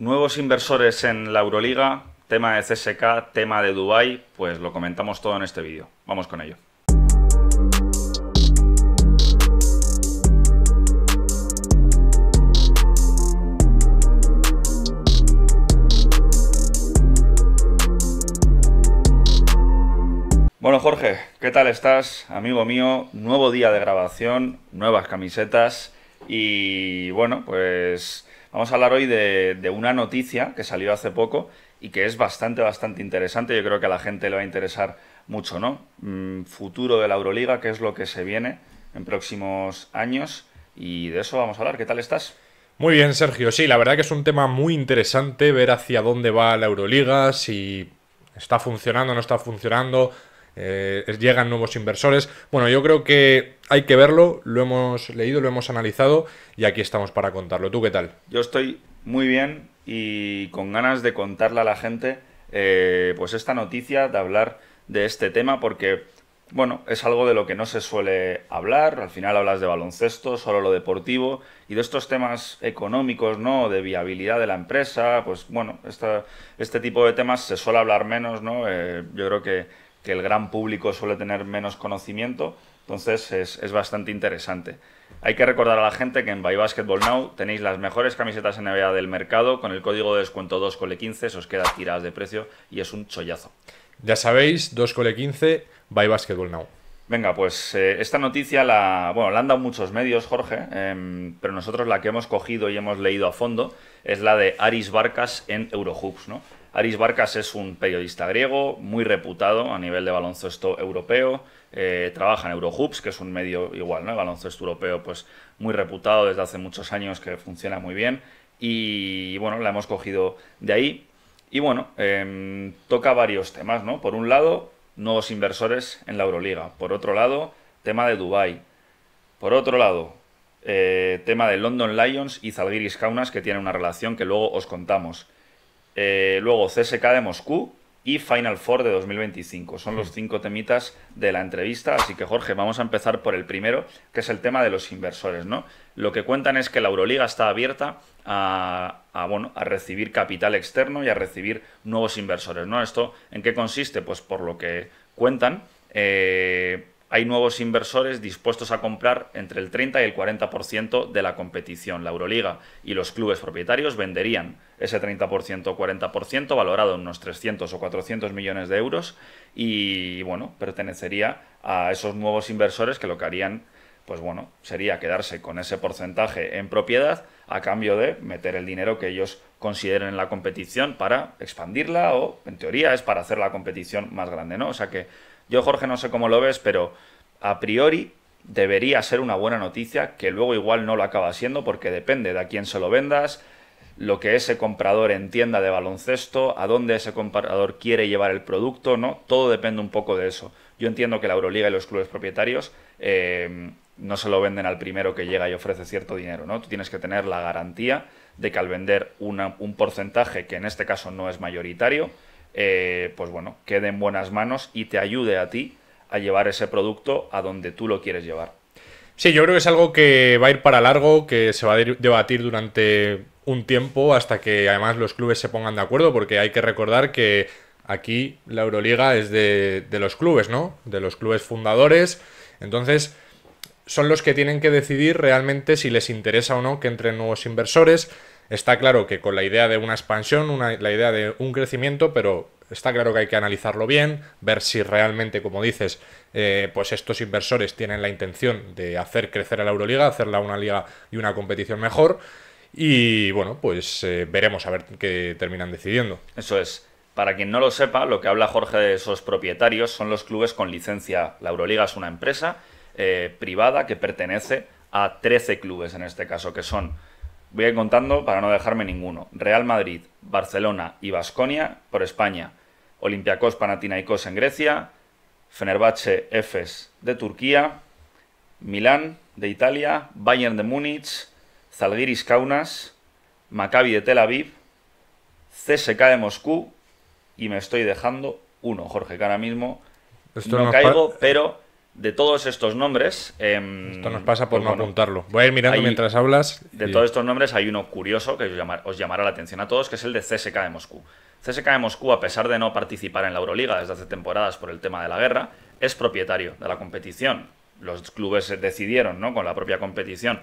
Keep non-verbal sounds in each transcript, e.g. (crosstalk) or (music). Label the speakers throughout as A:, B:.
A: Nuevos inversores en la Euroliga, tema de CSK, tema de Dubai, pues lo comentamos todo en este vídeo. Vamos con ello. Bueno Jorge, ¿qué tal estás? Amigo mío, nuevo día de grabación, nuevas camisetas y bueno, pues Vamos a hablar hoy de, una noticia que salió hace poco y que es bastante, bastante interesante. Yo creo que a la gente le va a interesar mucho, ¿no? Mm, futuro de la Euroliga, qué es lo que se viene en próximos años y de eso vamos a hablar. ¿Qué tal estás?
B: Muy bien, Sergio. Sí, la verdad que es un tema muy interesante ver hacia dónde va la Euroliga, si está funcionando o no está funcionando, eh, llegan nuevos inversores. Bueno, yo creo que hay que verlo, lo hemos leído, lo hemos analizado y aquí estamos para contarlo. ¿Tú qué tal?
A: Yo estoy muy bien y con ganas de contarle a la gente eh, pues esta noticia, de hablar de este tema porque... Bueno, es algo de lo que no se suele hablar, al final hablas de baloncesto, solo lo deportivo, y de estos temas económicos, ¿no? De viabilidad de la empresa, pues bueno, este tipo de temas se suele hablar menos, ¿no? Eh, yo creo que, que el gran público suele tener menos conocimiento, entonces es, bastante interesante. Hay que recordar a la gente que en Buy Basketball Now tenéis las mejores camisetas NBA del mercado, con el código de descuento 2 cole 15 os queda tiradas de precio y es un chollazo. Ya sabéis, 2 cole 15 Buy Basketball Now. Venga, pues eh, esta noticia la, bueno, la han dado muchos medios, Jorge, em, pero nosotros la que hemos cogido y hemos leído a fondo es la de Aris Barcas en Eurohoops, ¿no? Aris Barkas es un periodista griego muy reputado a nivel de baloncesto europeo. Eh, trabaja en Eurohoops, que es un medio igual, ¿no? El baloncesto europeo, pues muy reputado desde hace muchos años, que funciona muy bien. Y bueno, la hemos cogido de ahí. Y bueno, em, toca varios temas, ¿no? Por un lado, nuevos inversores en la Euroliga. Por otro lado, tema de Dubai. Por otro lado, eh, tema de London Lions y Zalgiris Kaunas, que tienen una relación que luego os contamos. Eh, luego CSK de Moscú y Final Four de 2025. Son los mm. cinco temitas de la entrevista, así que Jorge, vamos a empezar por el primero, que es el tema de los inversores, ¿no? Lo que cuentan es que la Euroliga está abierta a, recibir capital externo y a recibir nuevos inversores, ¿no? Esto, ¿en qué consiste? Pues por lo que cuentan, eh, hay nuevos inversores dispuestos a comprar entre el 30 y el 40% de la competición, la Euroliga, y los clubes propietarios venderían ese 30% o 40% valorado en unos 300 o 400 millones de euros y bueno, pertenecería a esos nuevos inversores que lo que harían pues bueno, sería quedarse con ese porcentaje en propiedad a cambio de meter el dinero que ellos consideren en la competición para expandirla o, en teoría, es para hacer la competición más grande, ¿no? O sea que yo, Jorge, no sé cómo lo ves, pero a priori debería ser una buena noticia, que luego igual no lo acaba siendo porque depende de a quién se lo vendas, lo que ese comprador entienda de baloncesto, a dónde ese comprador quiere llevar el producto, ¿no? Todo depende un poco de eso. Yo entiendo que la Euroliga y los clubes propietarios eh, no se lo venden al primero que llega y ofrece cierto dinero, ¿no? Tú tienes que tener la garantía de que al vender un porcentaje, que en este caso no es mayoritario, eh, pues bueno, quede en buenas manos y te ayude a ti a llevar ese producto a donde tú lo quieres llevar. Sí, yo creo que es algo
B: que va a ir para largo, que se va a debatir durante un tiempo hasta que además los clubes se pongan de acuerdo, porque hay que recordar que aquí la Euroliga es de, de los clubes, ¿no? De los clubes fundadores. Entonces, son los que tienen que decidir realmente si les interesa o no que entren nuevos inversores Está claro que con la idea de una expansión, la idea de un crecimiento, pero está claro que hay que analizarlo bien, ver si realmente, como dices, eh, pues estos inversores tienen la intención de hacer crecer a la Euroliga, hacerla una liga y una competición mejor. Y bueno, pues eh, veremos a ver
A: qué terminan decidiendo. Eso es. Para quien no lo sepa, lo que habla Jorge de esos propietarios son los clubes con licencia. La Euroliga es una empresa eh, privada que pertenece a 13 clubes en este caso, que son Voy a ir contando para no dejarme ninguno. Real Madrid, Barcelona y Vasconia por España. Olympiacos Panathinaikos en Grecia. Fenerbahce Efes de Turquía. Milán de Italia. Bayern de Múnich. Zalgiris Kaunas. Maccabi de Tel Aviv. CSK de Moscú. Y me estoy dejando uno, Jorge, que ahora mismo no caigo, pero de todos estos nombres. Em, Esto nos pasa por pues no apuntarlo. Voy a ir mirando mientras
B: hablas. De todos
A: estos nombres hay uno curioso que os, os, llamará la atención a todos, que es el de CSK de Moscú. CSK de Moscú, a pesar de no participar en la Euroliga desde hace temporadas por el tema de la guerra, es propietario de la competición. Los clubes decidieron, ¿no? Con la propia competición,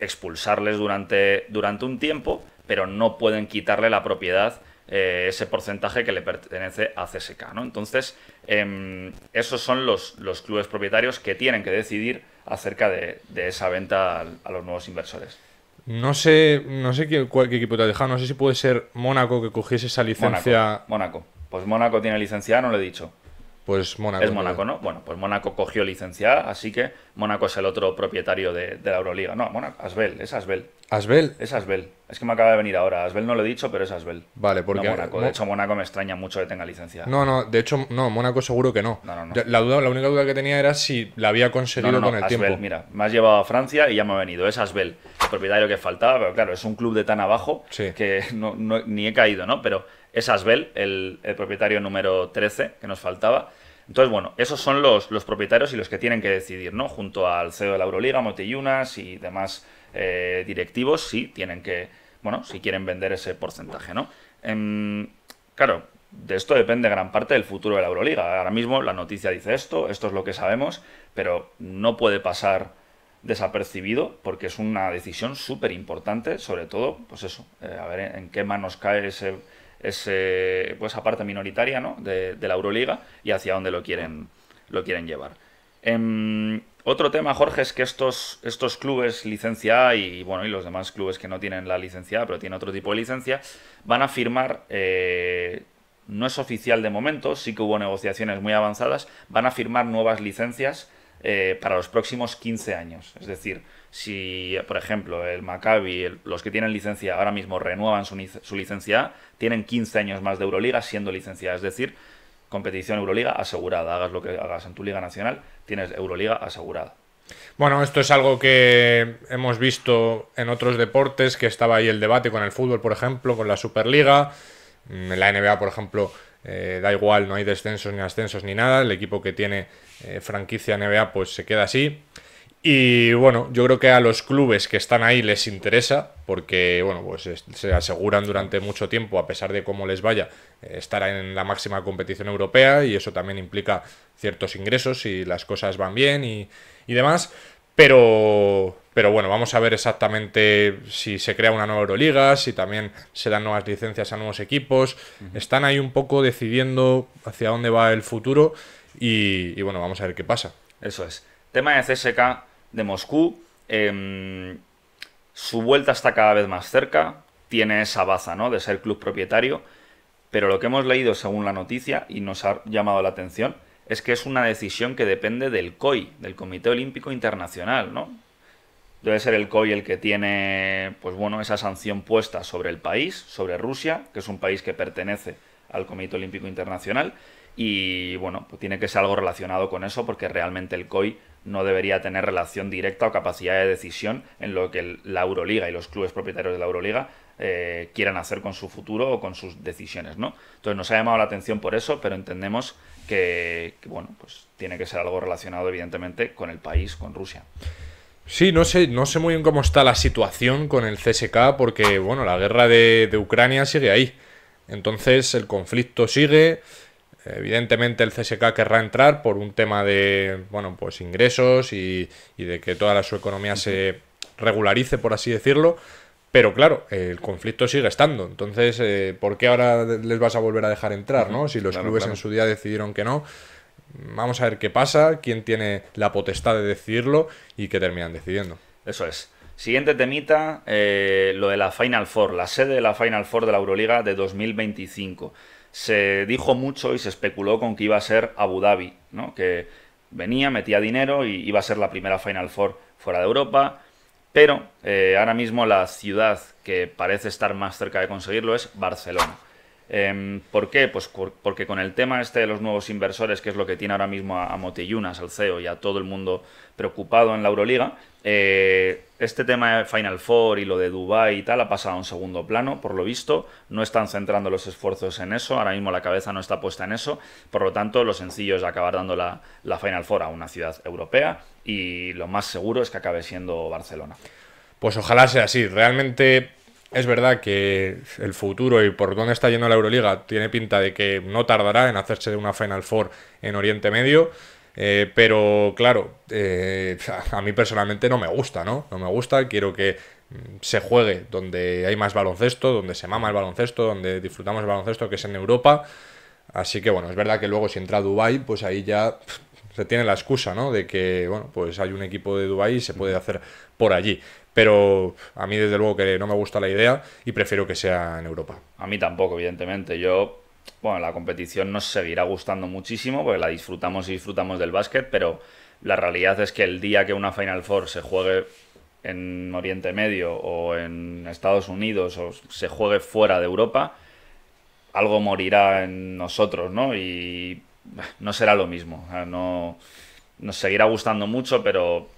A: expulsarles durante, durante un tiempo, pero no pueden quitarle la propiedad eh, ese porcentaje que le pertenece a CSK. ¿no? Entonces, em, esos son los, clubes propietarios que tienen que decidir acerca de, esa venta a, los nuevos inversores.
B: No sé, no sé qué, equipo te ha dejado, no sé si puede ser Mónaco que cogiese esa licencia.
A: Mónaco. Pues Mónaco tiene licencia, no lo he dicho. Pues Mónaco. Es Mónaco, ¿no? Bueno, pues Mónaco cogió licencia así que Mónaco es el otro propietario de, la Euroliga. No, Mónaco, Asbel, es Asbel. ¿Asbel? Es Asbel. Es que me acaba de venir ahora. Asbel no lo he dicho, pero es Asbel. Vale, porque. De hecho, Mónaco me extraña mucho que tenga licencia. No,
B: no, de hecho, no, Mónaco seguro que no. La, duda, la única duda que tenía era si
A: la había conseguido no, no, con el Asbel, mira, me has llevado a Francia y ya me ha venido. Es Asbel, el propietario que faltaba, pero claro, es un club de tan abajo que (laughs) ni he caído, ¿no? Pero es Asbel, el, el propietario número 13 que nos faltaba entonces, bueno, esos son los, propietarios y los que tienen que decidir, ¿no? Junto al CEO de la Euroliga, Motillunas y demás eh, directivos, sí tienen que, bueno, si quieren vender ese porcentaje, ¿no? Em, claro, de esto depende gran parte del futuro de la Euroliga. Ahora mismo la noticia dice esto, esto es lo que sabemos, pero no puede pasar desapercibido porque es una decisión súper importante, sobre todo, pues eso, eh, a ver en qué manos cae ese es eh, pues aparte minoritaria ¿no? de, la Euroliga y hacia dónde lo quieren, lo quieren llevar. Em, otro tema, Jorge, es que estos, clubes licencia A y, bueno, y los demás clubes que no tienen la licencia A, pero tienen otro tipo de licencia, van a firmar, eh, no es oficial de momento, sí que hubo negociaciones muy avanzadas, van a firmar nuevas licencias eh, para los próximos 15 años. Es decir, si, por ejemplo, el Maccabi, los que tienen licencia ahora mismo renuevan su, licencia tienen 15 años más de Euroliga siendo licenciada. Es decir, competición Euroliga asegurada. Hagas lo que hagas en tu liga nacional, tienes Euroliga asegurada.
B: Bueno, esto es algo que hemos visto en otros deportes, que estaba ahí el debate con el fútbol, por ejemplo, con la Superliga. Mm, en la NBA, por ejemplo, eh, da igual, no hay descensos ni ascensos ni nada. El equipo que tiene eh, franquicia NBA pues se queda así. Y bueno, yo creo que a los clubes que están ahí les interesa, porque bueno, pues se aseguran durante mucho tiempo, a pesar de cómo les vaya, eh, estar en la máxima competición europea y eso también implica ciertos ingresos si las cosas van bien y, demás. Pero, pero bueno, vamos a ver exactamente si se crea una nueva Euroliga, si también se dan nuevas licencias a nuevos equipos. Están ahí un poco decidiendo hacia dónde va el futuro
A: y, y bueno, vamos a ver qué pasa. Eso es. Tema de CSK, de Moscú. Em, su vuelta está cada vez más cerca, tiene esa baza ¿no? de ser club propietario, pero lo que hemos leído según la noticia y nos ha llamado la atención es que es una decisión que depende del COI, del Comité Olímpico Internacional, ¿no? Debe ser el COI el que tiene, pues bueno, esa sanción puesta sobre el país, sobre Rusia, que es un país que pertenece al Comité Olímpico Internacional, y bueno, pues tiene que ser algo relacionado con eso, porque realmente el COI no debería tener relación directa o capacidad de decisión en lo que la Euroliga y los clubes propietarios de la Euroliga eh, quieran hacer con su futuro o con sus decisiones, ¿no? Entonces nos ha llamado la atención por eso, pero entendemos que, bueno, pues tiene que ser algo relacionado evidentemente con el país, con Rusia.
B: Sí, no sé, no sé muy bien cómo está la situación con el CSK, porque bueno, la guerra de Ucrania sigue ahí. Entonces el conflicto sigue, Evidentemente el CSK querrá entrar por un tema de bueno, pues ingresos y, de que toda su economía se regularice, por así decirlo. Pero claro, el conflicto sigue estando. Entonces, eh, ¿por qué ahora les vas a volver a dejar entrar, no? Si los clubes en su día decidieron que no. Vamos a ver qué pasa, quién tiene la potestad de decidirlo y qué terminan decidiendo. Eso
A: es. Siguiente temita, eh, lo de la Final Four, la sede de la Final Four de la Euroliga de 2025 se dijo mucho y se especuló con que iba a ser Abu Dhabi, ¿no? que venía, metía dinero y iba a ser la primera Final Four fuera de Europa. Pero eh, ahora mismo la ciudad que parece estar más cerca de conseguirlo es Barcelona. Em, ¿Por qué? Pues porque con el tema este de los nuevos inversores, que es lo que tiene ahora mismo a, Motillunas, al CEO y a todo el mundo preocupado en la Euroliga, eh, este tema de Final Four y lo de Dubai y tal ha pasado a un segundo plano, por lo visto. No están centrando los esfuerzos en eso, ahora mismo la cabeza no está puesta en eso. Por lo tanto, lo sencillo es acabar dando la, la Final Four a una ciudad europea y lo más seguro es que acabe siendo Barcelona.
B: Pues ojalá sea así. Realmente es verdad que el futuro y por dónde está yendo la Euroliga tiene pinta de que no tardará en hacerse una Final Four en Oriente Medio. Eh, pero claro, eh, a mí personalmente no me gusta, ¿no? No me gusta, quiero que mm, se juegue donde hay más baloncesto, donde se mama el baloncesto, donde disfrutamos el baloncesto, que es en Europa. Así que bueno, es verdad que luego si entra a Dubai, pues ahí ya se tiene la excusa, ¿no? De que, bueno, pues hay un equipo de Dubai y se puede hacer por
A: allí. Pero a mí, desde luego, que no me gusta la idea y prefiero que sea en Europa. A mí tampoco, evidentemente. Yo, bueno, la competición nos seguirá gustando muchísimo porque la disfrutamos y disfrutamos del básquet, pero la realidad es que el día que una Final Four se juegue en Oriente Medio o en Estados Unidos o se juegue fuera de Europa, algo morirá en nosotros, ¿no? Y no será lo mismo. No, nos seguirá gustando mucho, pero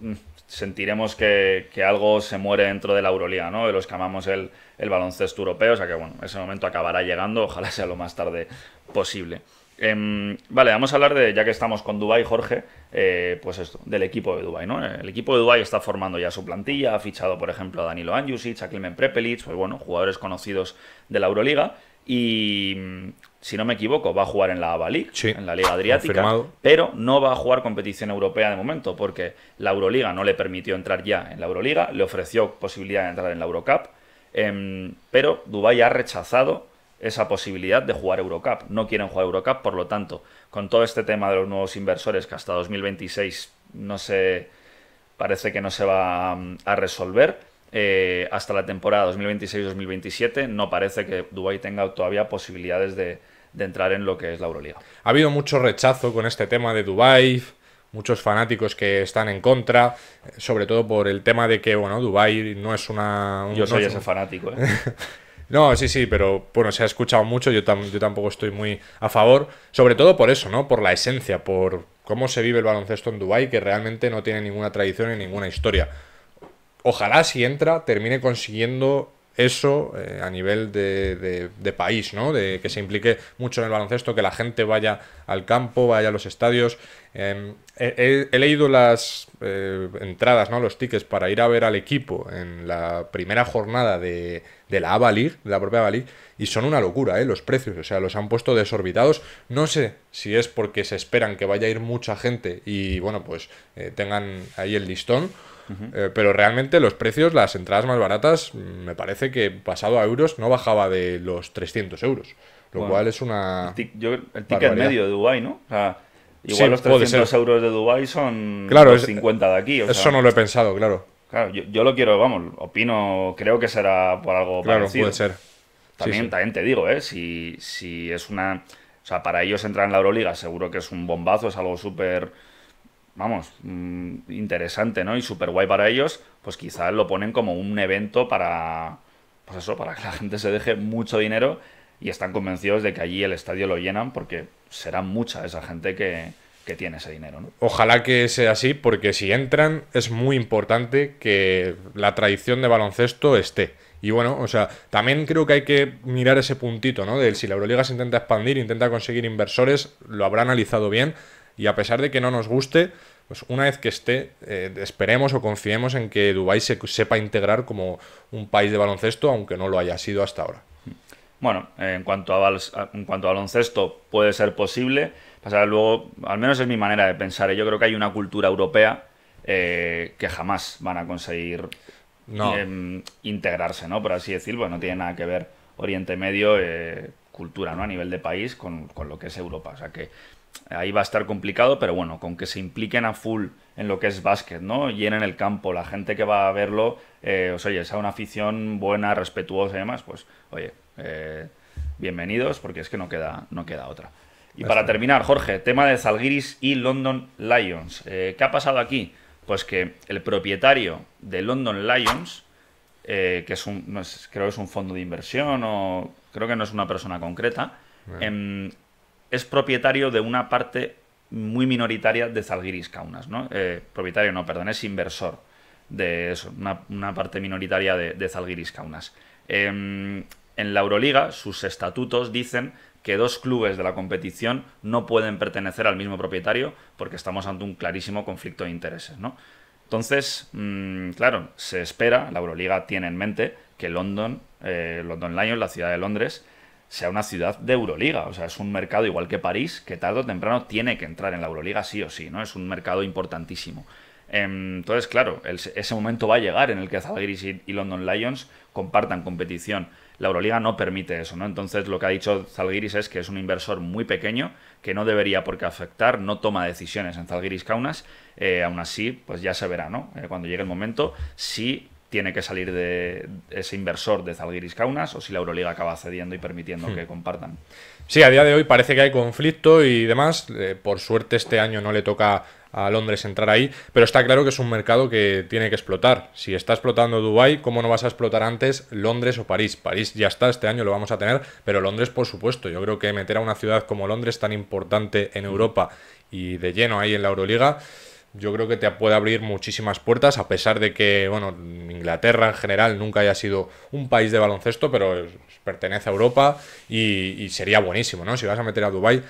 A: mm, sentiremos que, algo se muere dentro de la Euroliga, ¿no? De los que amamos el, baloncesto europeo, o sea que bueno, ese momento acabará llegando, ojalá sea lo más tarde posible. Em, vale, vamos a hablar de, ya que estamos con Dubai, Jorge, eh, pues esto, del equipo de Dubai, ¿no? El equipo de Dubai está formando ya su plantilla, ha fichado, por ejemplo, a Danilo Anjusic, a Klimen Prepelic, pues bueno, jugadores conocidos de la Euroliga, y si no me equivoco, va a jugar en la ABA League, en la Liga Adriática, pero no va a jugar competición europea de momento, porque la Euroliga no le permitió entrar ya en la Euroliga, le ofreció posibilidad de entrar en la Eurocup, em, pero Dubái ha rechazado esa posibilidad de jugar Eurocup. No quieren jugar Eurocup, por lo tanto, con todo este tema de los nuevos inversores que hasta 2026 no se parece que no se va em, a resolver, eh, hasta la temporada 2026-2027 no parece que Dubái tenga todavía posibilidades de, entrar en lo que es la Euroliga.
B: Ha habido mucho rechazo con este tema de Dubái, muchos fanáticos que están en contra, sobre todo por el tema de que, bueno, Dubái no es una... Yo soy ese fanático, ¿eh? (laughs) No, sí, sí, pero bueno, se ha escuchado mucho, yo, yo tampoco estoy muy a favor, sobre todo por eso, ¿no? Por la esencia, por cómo se vive el baloncesto en Dubái, que realmente no tiene ninguna tradición y ninguna historia ojalá si entra termine consiguiendo eso eh, a nivel de, de, país, ¿no? De que se implique mucho en el baloncesto, que la gente vaya al campo, vaya a los estadios. Em, he, leído las eh, entradas, ¿no? Los tickets para ir a ver al equipo en la primera jornada de, la ABA de la propia ABA y son una locura, ¿eh? Los precios, o sea, los han puesto desorbitados. No sé si es porque se esperan que vaya a ir mucha gente y, bueno, pues eh, tengan ahí el listón eh, pero realmente los precios, las entradas más baratas, me parece que pasado a euros no bajaba de los 300 euros. Lo cual es una. El, el ticket medio
A: de Dubai, ¿no? O sea, igual los 300 euros de Dubai son los 50 de aquí. eso no lo he pensado, claro. yo, lo quiero, vamos, opino, creo que será por algo claro, puede ser. También, también te digo, ¿eh? Si, si es una. O sea, para ellos entrar en la Euroliga seguro que es un bombazo, es algo súper vamos, mm, interesante, ¿no? Y súper guay para ellos, pues quizás lo ponen como un evento para, pues eso, para que la gente se deje mucho dinero y están convencidos de que allí el estadio lo llenan porque será mucha esa gente que, que tiene ese dinero. Ojalá
B: que sea así porque si entran es muy importante que la tradición de baloncesto esté. Y bueno, o sea, también creo que hay que mirar ese puntito, ¿no? De si la Euroliga se intenta expandir, intenta conseguir inversores, lo habrá analizado bien, y a pesar de que no nos guste, pues una vez que esté, eh, esperemos o confiemos en que Dubái se sepa integrar como un país de baloncesto, aunque no lo haya sido hasta ahora.
A: Bueno, en cuanto a, en cuanto a baloncesto, puede ser posible. Pasar luego, al menos es mi manera de pensar. ¿eh? Yo creo que hay una cultura europea eh, que jamás van a conseguir em, integrarse, ¿no? Por así decirlo, pues no tiene nada que ver Oriente Medio, cultura, ¿no? A nivel de país con, con lo que es Europa. O sea que ahí va a estar complicado, pero bueno, con que se impliquen a full en lo que es básquet, ¿no? Llenen el campo, la gente que va a verlo, eh, os oye, sea una afición buena, respetuosa y demás, pues oye, eh, bienvenidos, porque es que no queda, no queda otra. Y para terminar, Jorge, tema de Zalgiris y London Lions. Eh, ¿Qué ha pasado aquí? Pues que el propietario de London Lions, eh, que es un, creo que es un fondo de inversión o creo que no es una persona concreta, en em, es propietario de una parte muy minoritaria de Zalgiris Kaunas, ¿no? Eh, propietario no, perdón, es inversor de eso, una, parte minoritaria de, Zalgiris Kaunas. Em, en la Euroliga, sus estatutos dicen que dos clubes de la competición no pueden pertenecer al mismo propietario porque estamos ante un clarísimo conflicto de intereses, Entonces, mm, claro, se espera, la Euroliga tiene en mente que London, eh, London Lions, la ciudad de Londres, sea una ciudad de Euroliga. O sea, es un mercado igual que París, que tarde o temprano tiene que entrar en la Euroliga sí o sí, ¿no? Es un mercado importantísimo. Em, entonces, claro, ese momento va a llegar en el que Zalgiris y London Lions compartan competición. La Euroliga no permite eso, ¿no? Entonces, lo que ha dicho Zalgiris es que es un inversor muy pequeño, que no debería por qué afectar, no toma decisiones en Zalgiris Kaunas. Eh, aún así, pues ya se verá, ¿no? Eh, cuando llegue el momento, si tiene que salir de ese inversor de Zalgiris Kaunas o si la Euroliga acaba cediendo y permitiendo hmm. que compartan. Sí, a día de hoy parece que hay conflicto y demás. Eh, por
B: suerte este año no le toca a Londres entrar ahí, pero está claro que es un mercado que tiene que explotar. Si está explotando Dubai, ¿cómo no vas a explotar antes Londres o París? París ya está, este año lo vamos a tener, pero Londres por supuesto. Yo creo que meter a una ciudad como Londres tan importante en Europa y de lleno ahí en la Euroliga yo creo que te puede abrir muchísimas puertas, a pesar de que, bueno, Inglaterra en general nunca haya sido un país de baloncesto, pero pertenece a Europa y, sería buenísimo, ¿no? Si vas a meter a Dubai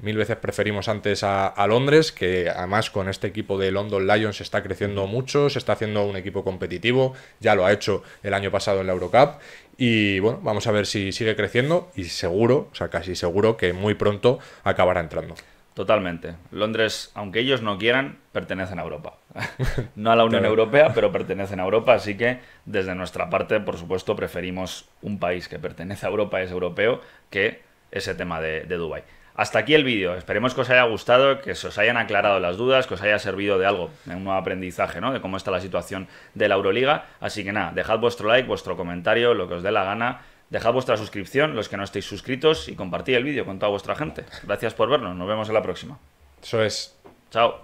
B: mil veces preferimos antes a, Londres, que además con este equipo de London Lions está creciendo mucho, se está haciendo un equipo competitivo, ya lo ha hecho el año pasado en la Eurocup. Y bueno, vamos a ver si sigue creciendo y seguro, o sea, casi seguro que muy pronto acabará entrando.
A: Totalmente. Londres, aunque ellos no quieran, pertenecen a Europa. (laughs) no a la Unión Europea, pero pertenecen a Europa, así que desde nuestra parte, por supuesto, preferimos un país que pertenece a Europa, es europeo, que ese tema de, Dubái. Hasta aquí el vídeo. Esperemos que os haya gustado, que se os hayan aclarado las dudas, que os haya servido de algo, de un nuevo aprendizaje, ¿no? De cómo está la situación de la Euroliga. Así que nada, dejad vuestro like, vuestro comentario, lo que os dé la gana. Dejad vuestra suscripción, los que no estéis suscritos, y compartid el vídeo con toda vuestra gente. Gracias por vernos, nos vemos en la próxima. Eso es. Chao.